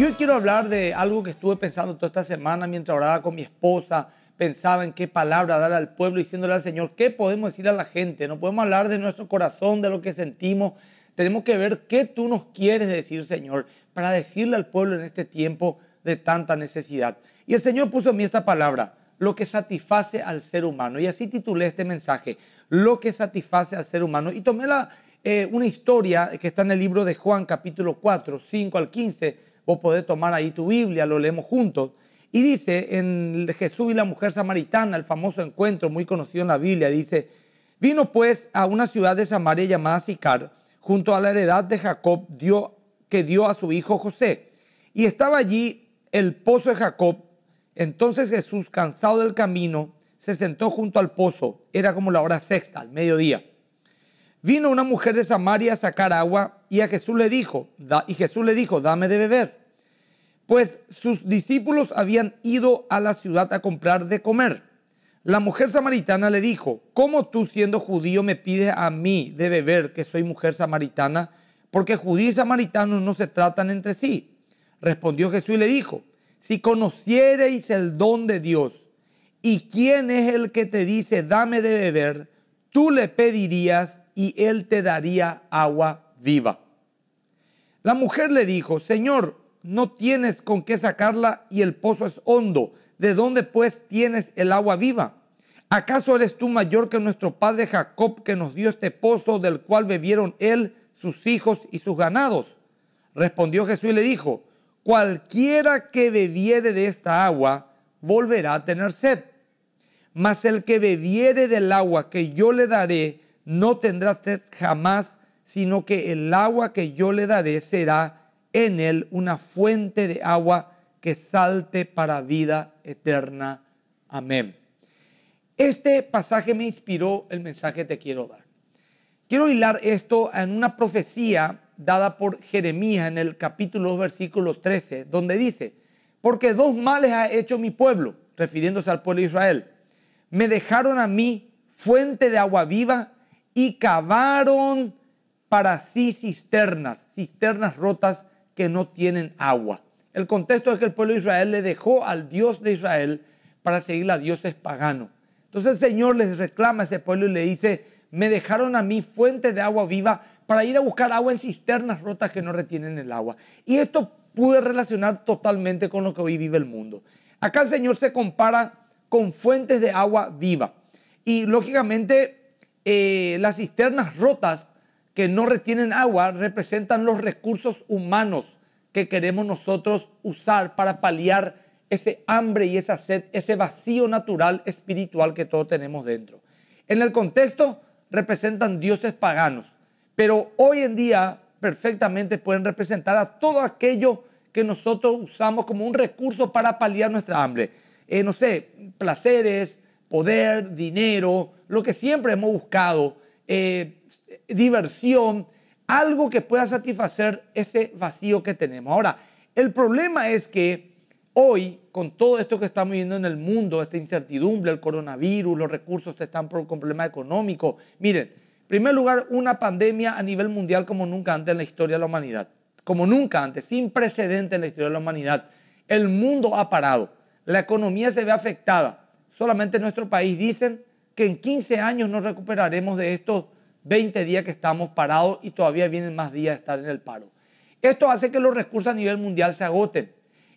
Y quiero hablar de algo que estuve pensando toda esta semana mientras oraba con mi esposa, pensaba en qué palabra dar al pueblo, diciéndole al Señor, ¿qué podemos decir a la gente? No podemos hablar de nuestro corazón, de lo que sentimos. Tenemos que ver qué tú nos quieres decir, Señor, para decirle al pueblo en este tiempo de tanta necesidad. Y el Señor puso en mí esta palabra, lo que satisface al ser humano. Y así titulé este mensaje, lo que satisface al ser humano. Y tomé eh, una historia que está en el libro de Juan, capítulo 4, 5 al 15 Vos podés tomar ahí tu Biblia, lo leemos juntos. Y dice en Jesús y la mujer samaritana, el famoso encuentro muy conocido en la Biblia, dice, vino pues a una ciudad de Samaria llamada Sicar, junto a la heredad de Jacob dio, que dio a su hijo José. Y estaba allí el pozo de Jacob. Entonces Jesús, cansado del camino, se sentó junto al pozo. Era como la hora sexta, al mediodía. Vino una mujer de Samaria a sacar agua y a Jesús le dijo, y Jesús le dijo, dame de beber pues sus discípulos habían ido a la ciudad a comprar de comer. La mujer samaritana le dijo, ¿cómo tú siendo judío me pides a mí de beber que soy mujer samaritana? Porque judíos y samaritanos no se tratan entre sí. Respondió Jesús y le dijo, si conociereis el don de Dios y quién es el que te dice, dame de beber, tú le pedirías y él te daría agua viva. La mujer le dijo, Señor, no tienes con qué sacarla y el pozo es hondo. ¿De dónde pues tienes el agua viva? ¿Acaso eres tú mayor que nuestro padre Jacob que nos dio este pozo del cual bebieron él, sus hijos y sus ganados? Respondió Jesús y le dijo, cualquiera que bebiere de esta agua volverá a tener sed, mas el que bebiere del agua que yo le daré no tendrá sed jamás, sino que el agua que yo le daré será en él una fuente de agua que salte para vida eterna. Amén. Este pasaje me inspiró el mensaje que te quiero dar. Quiero hilar esto en una profecía dada por Jeremías en el capítulo 2, versículo 13, donde dice, porque dos males ha hecho mi pueblo, refiriéndose al pueblo de Israel. Me dejaron a mí fuente de agua viva y cavaron para sí cisternas, cisternas rotas que no tienen agua. El contexto es que el pueblo de Israel le dejó al Dios de Israel para seguir a dioses paganos. Entonces el Señor les reclama a ese pueblo y le dice, me dejaron a mí fuente de agua viva para ir a buscar agua en cisternas rotas que no retienen el agua. Y esto puede relacionar totalmente con lo que hoy vive el mundo. Acá el Señor se compara con fuentes de agua viva. Y lógicamente eh, las cisternas rotas que no retienen agua representan los recursos humanos que queremos nosotros usar para paliar ese hambre y esa sed, ese vacío natural espiritual que todos tenemos dentro. En el contexto representan dioses paganos, pero hoy en día perfectamente pueden representar a todo aquello que nosotros usamos como un recurso para paliar nuestra hambre. Eh, no sé, placeres, poder, dinero, lo que siempre hemos buscado. Eh, diversión, algo que pueda satisfacer ese vacío que tenemos. Ahora, el problema es que hoy, con todo esto que estamos viviendo en el mundo, esta incertidumbre, el coronavirus, los recursos están por un problema económico, miren, en primer lugar, una pandemia a nivel mundial como nunca antes en la historia de la humanidad, como nunca antes, sin precedente en la historia de la humanidad. El mundo ha parado, la economía se ve afectada. Solamente en nuestro país dicen que en 15 años nos recuperaremos de esto 20 días que estamos parados y todavía vienen más días de estar en el paro. Esto hace que los recursos a nivel mundial se agoten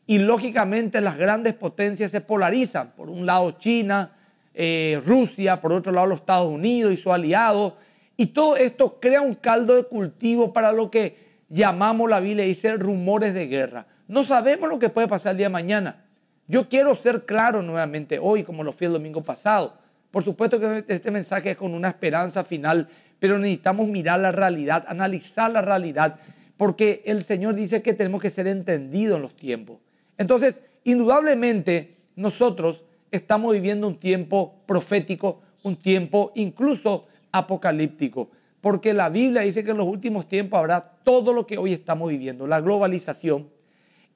y lógicamente las grandes potencias se polarizan. Por un lado China, eh, Rusia, por otro lado los Estados Unidos y sus aliados. Y todo esto crea un caldo de cultivo para lo que llamamos, la Biblia dice, rumores de guerra. No sabemos lo que puede pasar el día de mañana. Yo quiero ser claro nuevamente hoy, como lo fui el domingo pasado. Por supuesto que este mensaje es con una esperanza final pero necesitamos mirar la realidad, analizar la realidad, porque el Señor dice que tenemos que ser entendidos en los tiempos. Entonces, indudablemente, nosotros estamos viviendo un tiempo profético, un tiempo incluso apocalíptico, porque la Biblia dice que en los últimos tiempos habrá todo lo que hoy estamos viviendo, la globalización,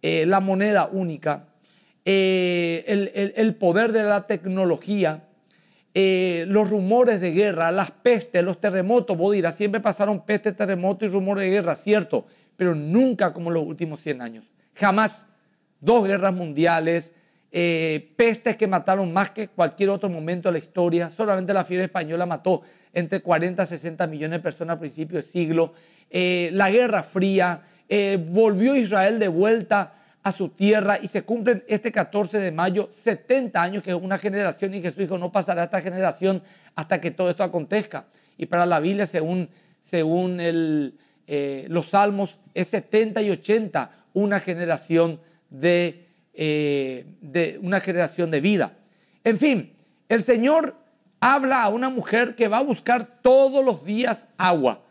eh, la moneda única, eh, el, el poder de la tecnología, eh, los rumores de guerra, las pestes, los terremotos. Vos siempre pasaron peste, terremoto y rumores de guerra, cierto, pero nunca como los últimos 100 años. Jamás. Dos guerras mundiales, eh, pestes que mataron más que cualquier otro momento de la historia. Solamente la fiebre española mató entre 40 y 60 millones de personas a principios del siglo. Eh, la Guerra Fría, volvió Israel de vuelta a su tierra y se cumplen este 14 de mayo 70 años, que es una generación y Jesús dijo, no pasará esta generación hasta que todo esto acontezca. Y para la Biblia, según, según eh, los salmos, es 70 y 80 una generación eh, de, una generación de vida. En fin, el Señor habla a una mujer que va a buscar todos los días agua.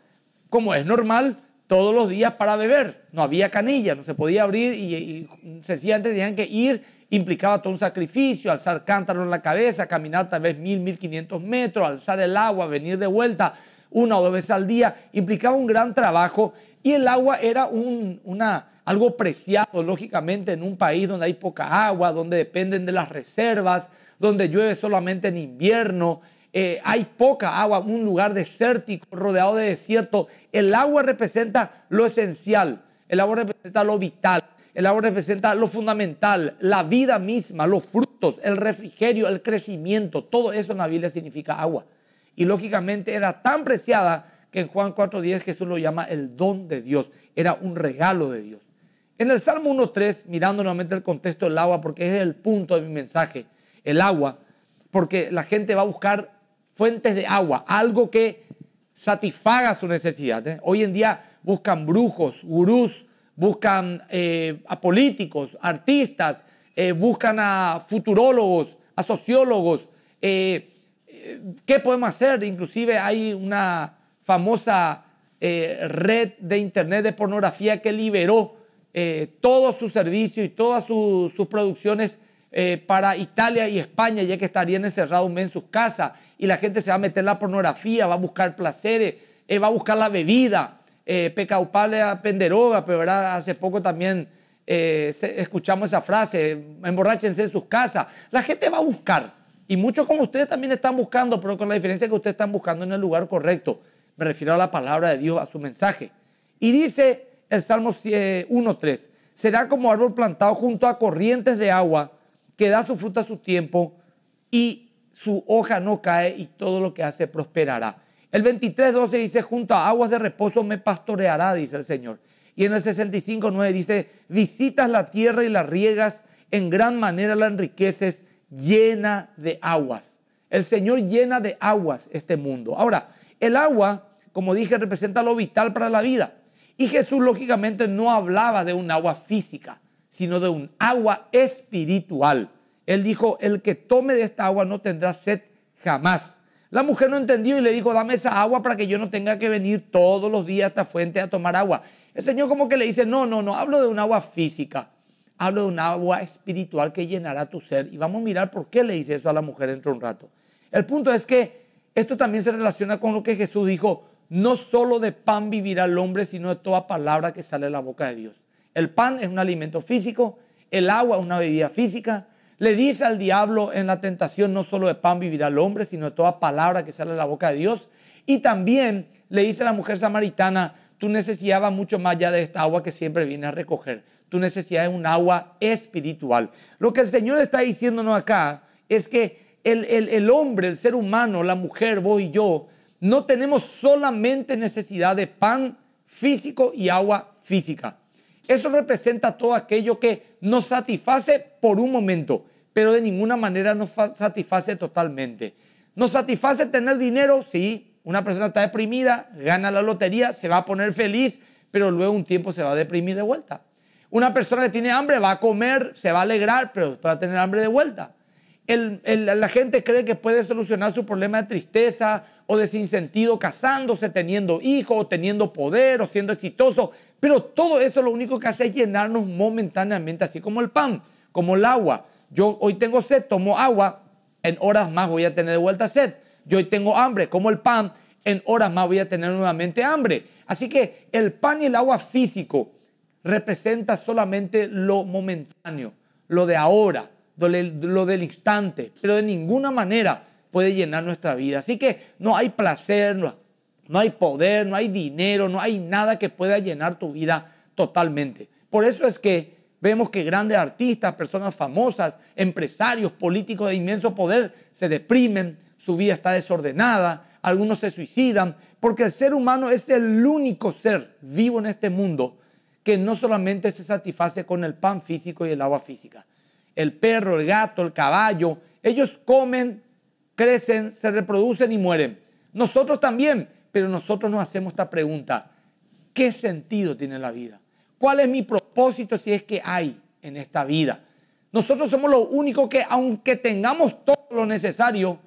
Como es normal, todos los días para beber. No había canilla, no se podía abrir y, se sencillamente tenían que ir. Implicaba todo un sacrificio, alzar cántaros en la cabeza, caminar tal vez mil, mil quinientos metros, alzar el agua, venir de vuelta una o dos veces al día. Implicaba un gran trabajo y el agua era un, una, algo preciado, lógicamente, en un país donde hay poca agua, donde dependen de las reservas, donde llueve solamente en invierno. Eh, hay poca agua, un lugar desértico, rodeado de desierto. El agua representa lo esencial, el agua representa lo vital, el agua representa lo fundamental, la vida misma, los frutos, el refrigerio, el crecimiento. Todo eso en la Biblia significa agua. Y lógicamente era tan preciada que en Juan 4.10 Jesús lo llama el don de Dios. Era un regalo de Dios. En el Salmo 1.3, mirando nuevamente el contexto del agua, porque es el punto de mi mensaje, el agua, porque la gente va a buscar fuentes de agua, algo que satisfaga su necesidad. ¿eh? Hoy en día buscan brujos, gurús, buscan eh, a políticos, artistas, eh, buscan a futurólogos, a sociólogos. ¿Qué podemos hacer? Inclusive hay una famosa red de internet de pornografía que liberó todos sus servicios y todas sus, producciones para Italia y España, ya que estarían encerrados en sus casas y la gente se va a meter la pornografía, va a buscar placeres, eh, va a buscar la bebida. Eh, pecaupale a penderoga, pero ¿verdad? hace poco también eh, escuchamos esa frase, emborráchense en sus casas. La gente va a buscar, y muchos como ustedes también están buscando, pero con la diferencia que ustedes están buscando en el lugar correcto. Me refiero a la palabra de Dios, a su mensaje. Y dice el Salmo 1.3, eh, será como árbol plantado junto a corrientes de agua, que da su fruta a su tiempo y su hoja no cae y todo lo que hace prosperará. El 23.12 dice, junto a aguas de reposo me pastoreará, dice el Señor. Y en el 65.9 dice, visitas la tierra y la riegas, en gran manera la enriqueces, llena de aguas. El Señor llena de aguas este mundo. Ahora, el agua, como dije, representa lo vital para la vida. Y Jesús lógicamente no hablaba de un agua física, sino de un agua espiritual. Él dijo, el que tome de esta agua no tendrá sed jamás. La mujer no entendió y le dijo, dame esa agua para que yo no tenga que venir todos los días a esta fuente a tomar agua. El Señor como que le dice, no, no, no, hablo de un agua física, hablo de un agua espiritual que llenará tu ser. Y vamos a mirar por qué le dice eso a la mujer dentro un rato. El punto es que esto también se relaciona con lo que Jesús dijo, no solo de pan vivirá el hombre, sino de toda palabra que sale de la boca de Dios. El pan es un alimento físico, el agua es una bebida física, le dice al diablo en la tentación, no solo de pan vivirá el hombre, sino de toda palabra que sale de la boca de Dios. Y también le dice a la mujer samaritana, tú necesitabas mucho más allá de esta agua que siempre vienes a recoger. Tu necesidad es un agua espiritual. Lo que el Señor está diciéndonos acá es que el, el hombre, el ser humano, la mujer, vos y yo, no tenemos solamente necesidad de pan físico y agua física. Eso representa todo aquello que no satisface por un momento, pero de ninguna manera nos satisface totalmente. No satisface tener dinero? Sí. Una persona está deprimida, gana la lotería, se va a poner feliz, pero luego un tiempo se va a deprimir de vuelta. Una persona que tiene hambre va a comer, se va a alegrar, pero va a tener hambre de vuelta. la gente cree que puede solucionar su problema de tristeza o de sinsentido casándose, teniendo hijos, teniendo poder o siendo exitoso. Pero todo eso lo único que hace es llenarnos momentáneamente, así como el pan, como el agua. Yo hoy tengo sed, tomo agua, en horas más voy a tener de vuelta sed. Yo hoy tengo hambre, como el pan, en horas más voy a tener nuevamente hambre. Así que el pan y el agua físico representan solamente lo momentáneo, lo de ahora, lo del instante, pero de ninguna manera puede llenar nuestra vida. Así que no hay placer, no hay poder, no hay dinero, no hay nada que pueda llenar tu vida totalmente. Por eso es que vemos que grandes artistas, personas famosas, empresarios, políticos de inmenso poder se deprimen, su vida está desordenada, algunos se suicidan, porque el ser humano es el único ser vivo en este mundo que no solamente se satisface con el pan físico y el agua física. El perro, el gato, el caballo, ellos comen, crecen, se reproducen y mueren. Nosotros también pero nosotros nos hacemos esta pregunta, ¿qué sentido tiene la vida? ¿Cuál es mi propósito si es que hay en esta vida? Nosotros somos los únicos que, aunque tengamos todo lo necesario,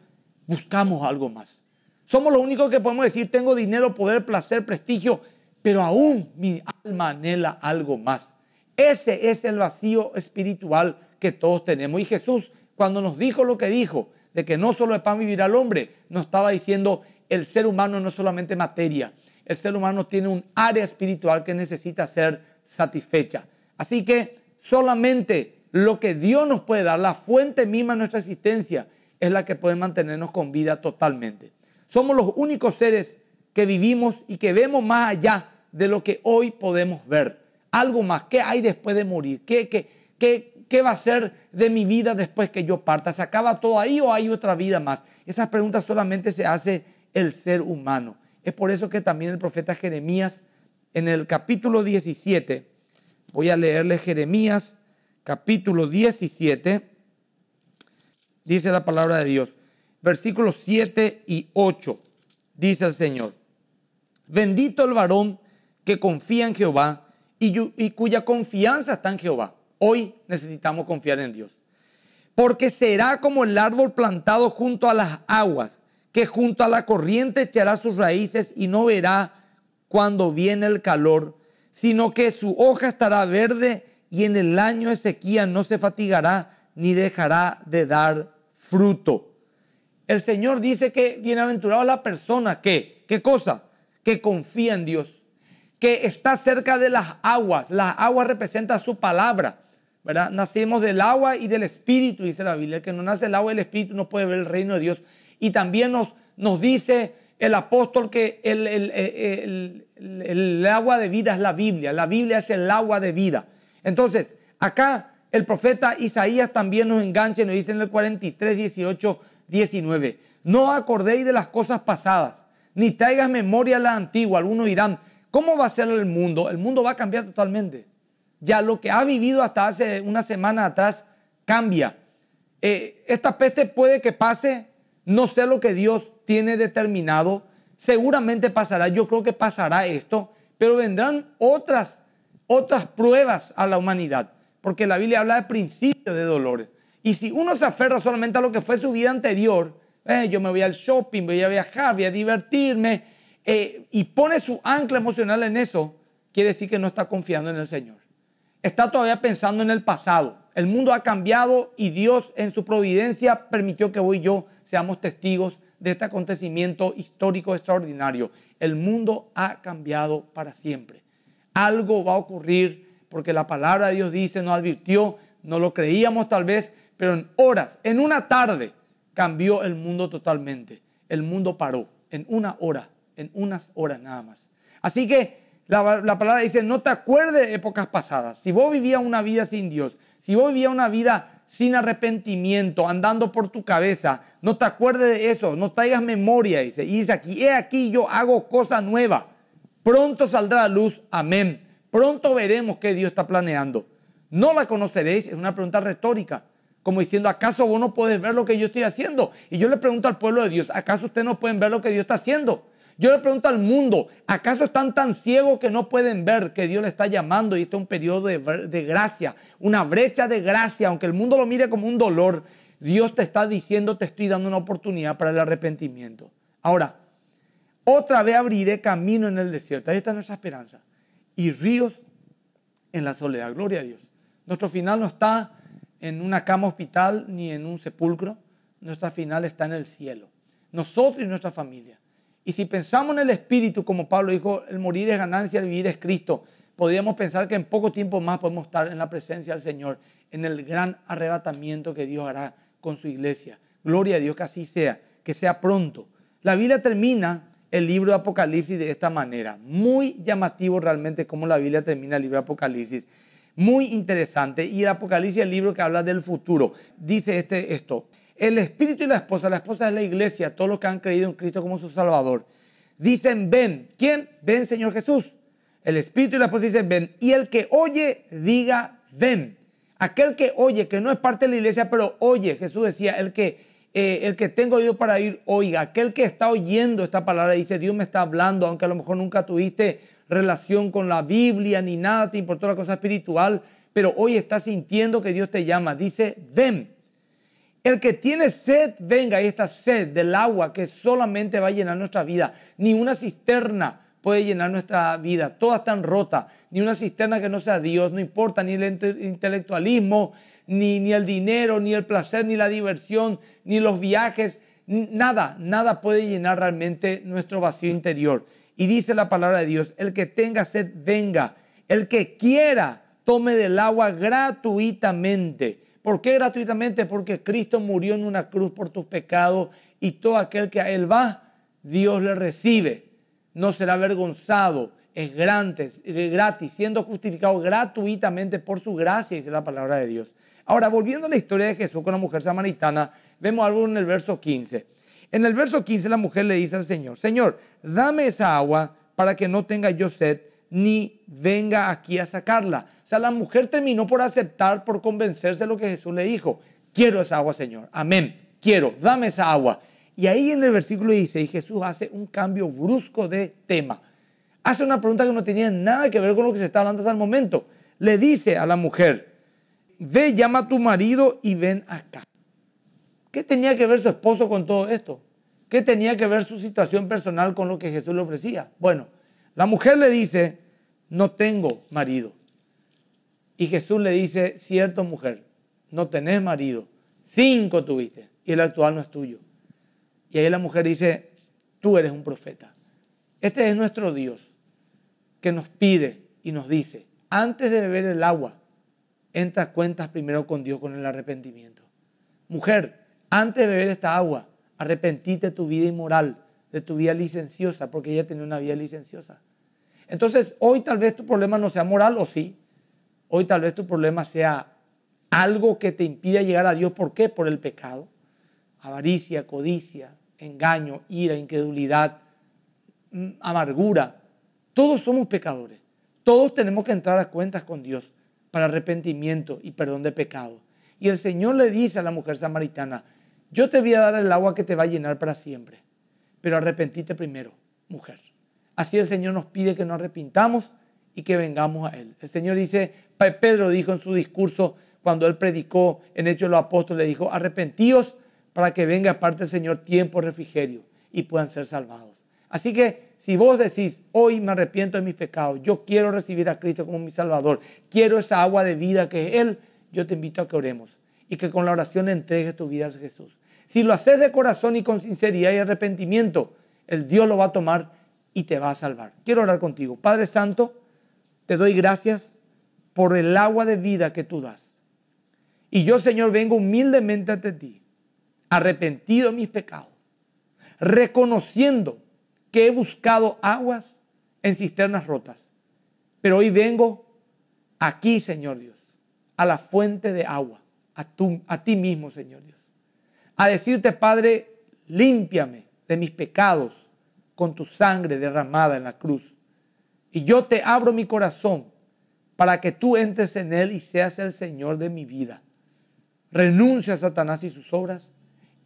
buscamos algo más. Somos los únicos que podemos decir, tengo dinero, poder, placer, prestigio, pero aún mi alma anhela algo más. Ese es el vacío espiritual que todos tenemos. Y Jesús, cuando nos dijo lo que dijo, de que no solo es para vivir al hombre, nos estaba diciendo, el ser humano no es solamente materia, el ser humano tiene un área espiritual que necesita ser satisfecha. Así que solamente lo que Dios nos puede dar, la fuente misma de nuestra existencia, es la que puede mantenernos con vida totalmente. Somos los únicos seres que vivimos y que vemos más allá de lo que hoy podemos ver. Algo más, ¿qué hay después de morir? ¿Qué, qué, va a ser de mi vida después que yo parta? ¿Se acaba todo ahí o hay otra vida más? Esas preguntas solamente se hacen el ser humano. Es por eso que también el profeta Jeremías, en el capítulo 17, voy a leerle Jeremías, capítulo 17, dice la palabra de Dios, versículos 7 y 8, dice el Señor, bendito el varón que confía en Jehová y, cuya confianza está en Jehová. Hoy necesitamos confiar en Dios. Porque será como el árbol plantado junto a las aguas que junto a la corriente echará sus raíces y no verá cuando viene el calor, sino que su hoja estará verde y en el año de sequía no se fatigará ni dejará de dar fruto. El Señor dice que bienaventurada la persona que, ¿qué cosa? Que confía en Dios, que está cerca de las aguas. Las aguas representan su palabra, ¿verdad? Nacemos del agua y del Espíritu, dice la Biblia. que no nace del agua y Espíritu no puede ver el reino de Dios. Y también nos, nos dice el apóstol que el, el, agua de vida es la Biblia, la Biblia es el agua de vida. Entonces, acá el profeta Isaías también nos engancha y nos dice en el 43, 18, 19, no acordéis de las cosas pasadas, ni traigas memoria a la antigua. Algunos dirán, ¿cómo va a ser el mundo? El mundo va a cambiar totalmente. Ya lo que ha vivido hasta hace una semana atrás cambia. Eh, esta peste puede que pase, no sé lo que Dios tiene determinado, seguramente pasará, yo creo que pasará esto, pero vendrán otras, otras pruebas a la humanidad, porque la Biblia habla de principios de dolores. Y si uno se aferra solamente a lo que fue su vida anterior, eh, yo me voy al shopping, voy a viajar, voy a divertirme, eh, y pone su ancla emocional en eso, quiere decir que no está confiando en el Señor. Está todavía pensando en el pasado. El mundo ha cambiado y Dios en su providencia permitió que voy yo seamos testigos de este acontecimiento histórico extraordinario. El mundo ha cambiado para siempre. Algo va a ocurrir porque la palabra de Dios dice, nos advirtió, no lo creíamos tal vez, pero en horas, en una tarde, cambió el mundo totalmente. El mundo paró en una hora, en unas horas nada más. Así que la, palabra dice, no te acuerdes épocas pasadas. Si vos vivías una vida sin Dios, si vos vivías una vida sin arrepentimiento, andando por tu cabeza. No te acuerdes de eso, no traigas memoria, dice. Y dice aquí, he aquí yo hago cosa nueva. Pronto saldrá la luz, amén. Pronto veremos qué Dios está planeando. No la conoceréis, es una pregunta retórica. Como diciendo, ¿acaso vos no podés ver lo que yo estoy haciendo? Y yo le pregunto al pueblo de Dios, ¿acaso ustedes no pueden ver lo que Dios está haciendo? Yo le pregunto al mundo, ¿acaso están tan ciegos que no pueden ver que Dios le está llamando y este es un periodo de, de gracia, una brecha de gracia, aunque el mundo lo mire como un dolor? Dios te está diciendo, te estoy dando una oportunidad para el arrepentimiento. Ahora, otra vez abriré camino en el desierto. Ahí está nuestra esperanza. Y ríos en la soledad. Gloria a Dios. Nuestro final no está en una cama hospital ni en un sepulcro. Nuestra final está en el cielo. Nosotros y nuestra familia. Y si pensamos en el espíritu, como Pablo dijo, el morir es ganancia, el vivir es Cristo, podríamos pensar que en poco tiempo más podemos estar en la presencia del Señor, en el gran arrebatamiento que Dios hará con su iglesia. Gloria a Dios que así sea, que sea pronto. La Biblia termina el libro de Apocalipsis de esta manera. Muy llamativo realmente cómo la Biblia termina el libro de Apocalipsis. Muy interesante. Y el Apocalipsis es el libro que habla del futuro. Dice este, esto, el Espíritu y la esposa, la esposa es la iglesia, todos los que han creído en Cristo como su Salvador. Dicen, ven. ¿Quién? Ven, Señor Jesús. El Espíritu y la esposa dicen, ven. Y el que oye, diga, ven. Aquel que oye, que no es parte de la iglesia, pero oye, Jesús decía, el que, eh, el que tengo oído para ir oiga. Aquel que está oyendo esta palabra dice, Dios me está hablando, aunque a lo mejor nunca tuviste relación con la Biblia ni nada, te importó la cosa espiritual, pero hoy estás sintiendo que Dios te llama. Dice, ven. El que tiene sed, venga, y esta sed del agua que solamente va a llenar nuestra vida. Ni una cisterna puede llenar nuestra vida. Todas están rotas. Ni una cisterna que no sea Dios, no importa, ni el intelectualismo, ni, ni el dinero, ni el placer, ni la diversión, ni los viajes. Nada, nada puede llenar realmente nuestro vacío interior. Y dice la palabra de Dios, el que tenga sed, venga. El que quiera, tome del agua gratuitamente. ¿Por qué gratuitamente? Porque Cristo murió en una cruz por tus pecados y todo aquel que a Él va, Dios le recibe. No será avergonzado, es gratis, gratis, siendo justificado gratuitamente por su gracia, dice la palabra de Dios. Ahora, volviendo a la historia de Jesús con la mujer samaritana, vemos algo en el verso 15. En el verso 15 la mujer le dice al Señor, Señor, dame esa agua para que no tenga yo sed ni venga aquí a sacarla. O sea, la mujer terminó por aceptar, por convencerse de lo que Jesús le dijo. Quiero esa agua, Señor. Amén. Quiero, dame esa agua. Y ahí en el versículo dice, y Jesús hace un cambio brusco de tema. Hace una pregunta que no tenía nada que ver con lo que se está hablando hasta el momento. Le dice a la mujer, ve, llama a tu marido y ven acá. ¿Qué tenía que ver su esposo con todo esto? ¿Qué tenía que ver su situación personal con lo que Jesús le ofrecía? Bueno, la mujer le dice, no tengo marido. Y Jesús le dice, cierto mujer, no tenés marido. Cinco tuviste y el actual no es tuyo. Y ahí la mujer dice, tú eres un profeta. Este es nuestro Dios que nos pide y nos dice, antes de beber el agua, entra cuentas primero con Dios con el arrepentimiento. Mujer, antes de beber esta agua, arrepentite tu vida inmoral de tu vida licenciosa, porque ella tenía una vida licenciosa. Entonces, hoy tal vez tu problema no sea moral o sí. Hoy tal vez tu problema sea algo que te impide llegar a Dios. ¿Por qué? Por el pecado. Avaricia, codicia, engaño, ira, incredulidad, mm, amargura. Todos somos pecadores. Todos tenemos que entrar a cuentas con Dios para arrepentimiento y perdón de pecado. Y el Señor le dice a la mujer samaritana, yo te voy a dar el agua que te va a llenar para siempre pero arrepentite primero, mujer. Así el Señor nos pide que nos arrepintamos y que vengamos a Él. El Señor dice, Pedro dijo en su discurso, cuando Él predicó en Hechos de los Apóstoles, le dijo, arrepentíos para que venga aparte el Señor tiempo refrigerio y puedan ser salvados. Así que si vos decís, hoy me arrepiento de mis pecados, yo quiero recibir a Cristo como mi Salvador, quiero esa agua de vida que es Él, yo te invito a que oremos y que con la oración entregues tu vida a Jesús. Si lo haces de corazón y con sinceridad y arrepentimiento, el Dios lo va a tomar y te va a salvar. Quiero orar contigo. Padre Santo, te doy gracias por el agua de vida que tú das. Y yo, Señor, vengo humildemente ante ti, arrepentido de mis pecados, reconociendo que he buscado aguas en cisternas rotas. Pero hoy vengo aquí, Señor Dios, a la fuente de agua, a, a ti mismo, Señor Dios a decirte, Padre, límpiame de mis pecados con tu sangre derramada en la cruz. Y yo te abro mi corazón para que tú entres en él y seas el Señor de mi vida. Renuncio a Satanás y sus obras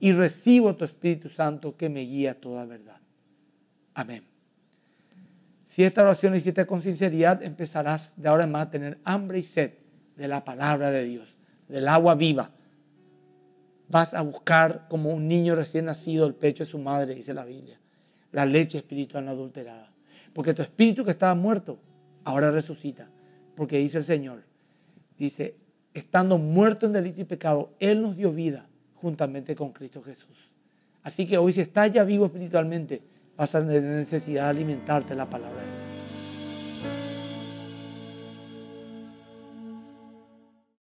y recibo tu Espíritu Santo que me guía a toda verdad. Amén. Si esta oración la hiciste con sinceridad, empezarás de ahora en más a tener hambre y sed de la palabra de Dios, del agua viva vas a buscar como un niño recién nacido el pecho de su madre, dice la Biblia, la leche espiritual no adulterada. Porque tu espíritu que estaba muerto, ahora resucita. Porque dice el Señor, dice, estando muerto en delito y pecado, Él nos dio vida juntamente con Cristo Jesús. Así que hoy si estás ya vivo espiritualmente, vas a tener necesidad de alimentarte la palabra de Dios.